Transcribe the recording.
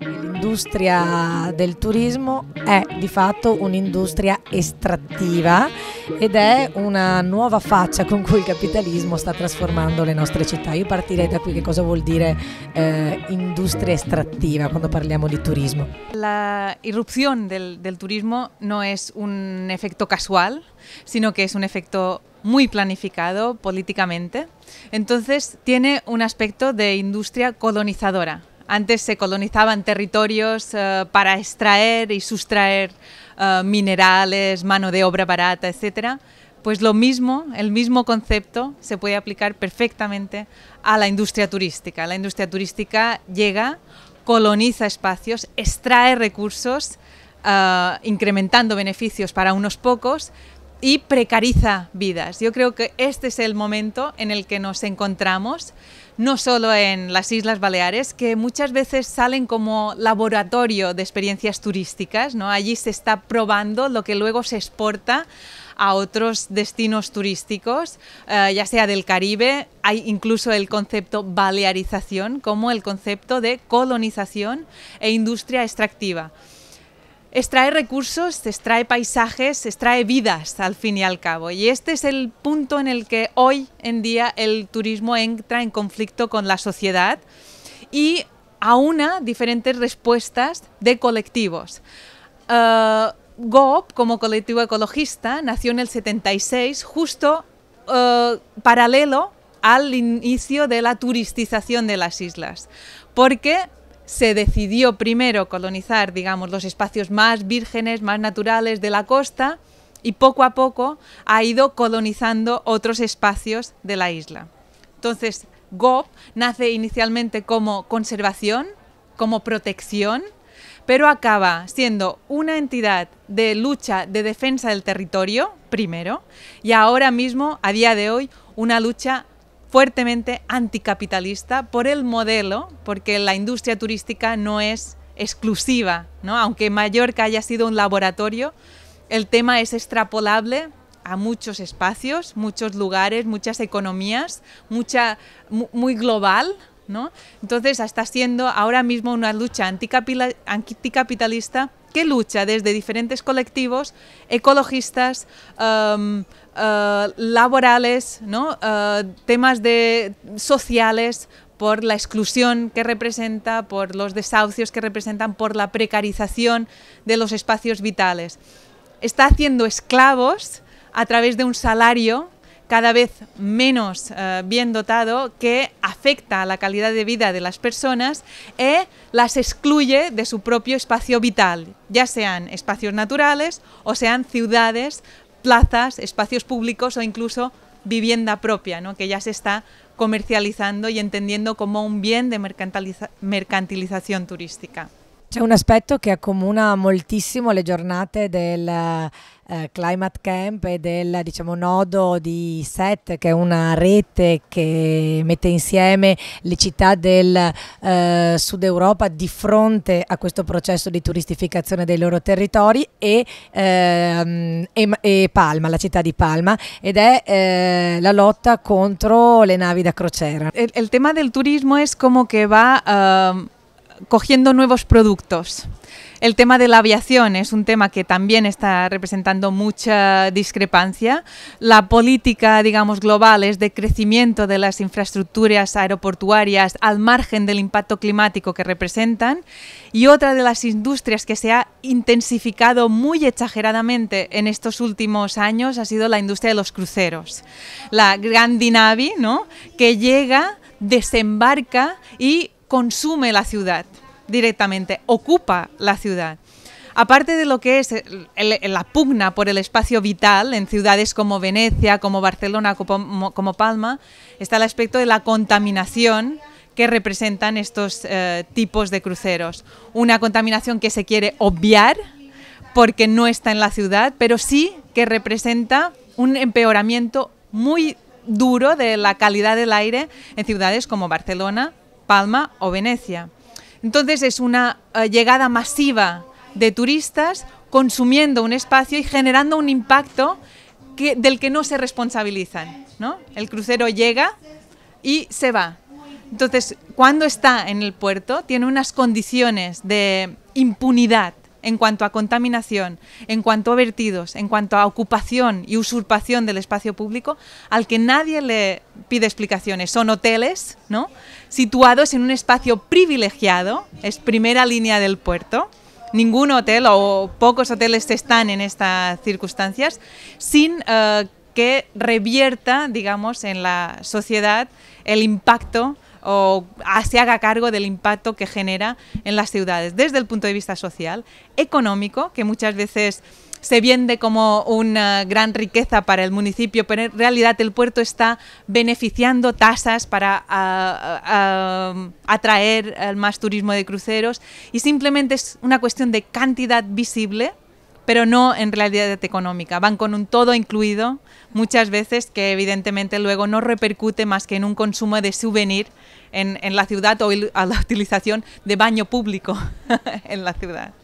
L'industria del turismo è di fatto un'industria estrattiva ed è una nuova faccia con cui il capitalismo sta trasformando le nostre città. Io partirei da qui che cosa vuol dire eh, industria estrattiva quando parliamo di turismo. La irruzione del, del turismo non è un effetto casual, sino che è un efecto muy planificado políticamente. Entonces tiene un aspecto de industria colonizadora. Antes se colonizaban territorios eh, para extraer y sustraer eh, minerales, mano de obra barata, etc. Pues lo mismo, el mismo concepto se puede aplicar perfectamente a la industria turística. La industria turística llega, coloniza espacios, extrae recursos, eh, incrementando beneficios para unos pocos, y precariza vidas. Yo creo que este es el momento en el que nos encontramos, no solo en las Islas Baleares, que muchas veces salen como laboratorio de experiencias turísticas, ¿no? Allí se está probando lo que luego se exporta a otros destinos turísticos, eh, ya sea del Caribe, hay incluso el concepto balearización como el concepto de colonización e industria extractiva. Extrae recursos, extrae paisajes, extrae vidas al fin y al cabo. Y este es el punto en el que hoy en día el turismo entra en conflicto con la sociedad y aúna diferentes respuestas de colectivos. Eh, GOP, como colectivo ecologista, nació en el 76, justo eh, paralelo al inicio de la turistización de las islas, porque se decidió primero colonizar, digamos, los espacios más vírgenes, más naturales de la costa y poco a poco ha ido colonizando otros espacios de la isla. Entonces, GOP nace inicialmente como conservación, como protección, pero acaba siendo una entidad de lucha de defensa del territorio, primero, y ahora mismo, a día de hoy, una lucha fuertemente anticapitalista por el modelo, porque la industria turística no es exclusiva, ¿no? aunque Mallorca haya sido un laboratorio, el tema es extrapolable a muchos espacios, muchos lugares, muchas economías, mucha, muy global, entonces está siendo ahora mismo una lucha anticapitalista que lucha desde diferentes colectivos ecologistas, um, uh, laborales, uh, temas de, sociales, por la exclusión que representa, por los desahucios que representan, por la precarización de los espacios vitales. Está haciendo esclavos a través de un salario cada vez menos eh, bien dotado que afecta a la calidad de vida de las personas e las excluye de su propio espacio vital, ya sean espacios naturales o sean ciudades, plazas, espacios públicos o incluso vivienda propia, que ya se está comercializando y entendiendo como un bien de mercantilización turística. C'è un aspetto che accomuna moltissimo le giornate del eh, Climate Camp e del diciamo, nodo di SET, che è una rete che mette insieme le città del eh, Sud Europa di fronte a questo processo di turistificazione dei loro territori e, eh, e, e Palma, la città di Palma, ed è eh, la lotta contro le navi da crociera. Il tema del turismo è come che va... Uh... cogiendo nuevos productos. El tema de la aviación es un tema que también está representando mucha discrepancia. La política, digamos, global es de crecimiento de las infraestructuras aeroportuarias al margen del impacto climático que representan. Y otra de las industrias que se ha intensificado muy exageradamente en estos últimos años ha sido la industria de los cruceros. La Grandinavi, ¿no? que llega, desembarca y consume la ciudad directamente, ocupa la ciudad. Aparte de lo que es la pugna por el espacio vital en ciudades como Venecia, como Barcelona, como, Palma, está el aspecto de la contaminación que representan estos eh, tipos de cruceros. Una contaminación que se quiere obviar porque no está en la ciudad, pero sí que representa un empeoramiento muy duro de la calidad del aire en ciudades como Barcelona, Palma o Venecia. Entonces es una eh, llegada masiva de turistas consumiendo un espacio y generando un impacto del que no se responsabilizan. ¿no? El crucero llega y se va. Entonces, cuando está en el puerto, tiene unas condiciones de impunidad en cuanto a contaminación, en cuanto a vertidos, en cuanto a ocupación y usurpación del espacio público, al que nadie le pide explicaciones. Son hoteles, ¿no? Situados en un espacio privilegiado, es primera línea del puerto. Ningún hotel o pocos hoteles están en estas circunstancias sin eh, que revierta, digamos, en la sociedad el impacto o se haga cargo del impacto que genera en las ciudades, desde el punto de vista social, económico, que muchas veces se vende como una gran riqueza para el municipio, pero en realidad el puerto está beneficiando tasas para atraer más turismo de cruceros y simplemente es una cuestión de cantidad visible pero no en realidad económica. Van con un todo incluido muchas veces que evidentemente luego no repercute más que en un consumo de souvenir en, la ciudad o a la utilización de baño público en la ciudad.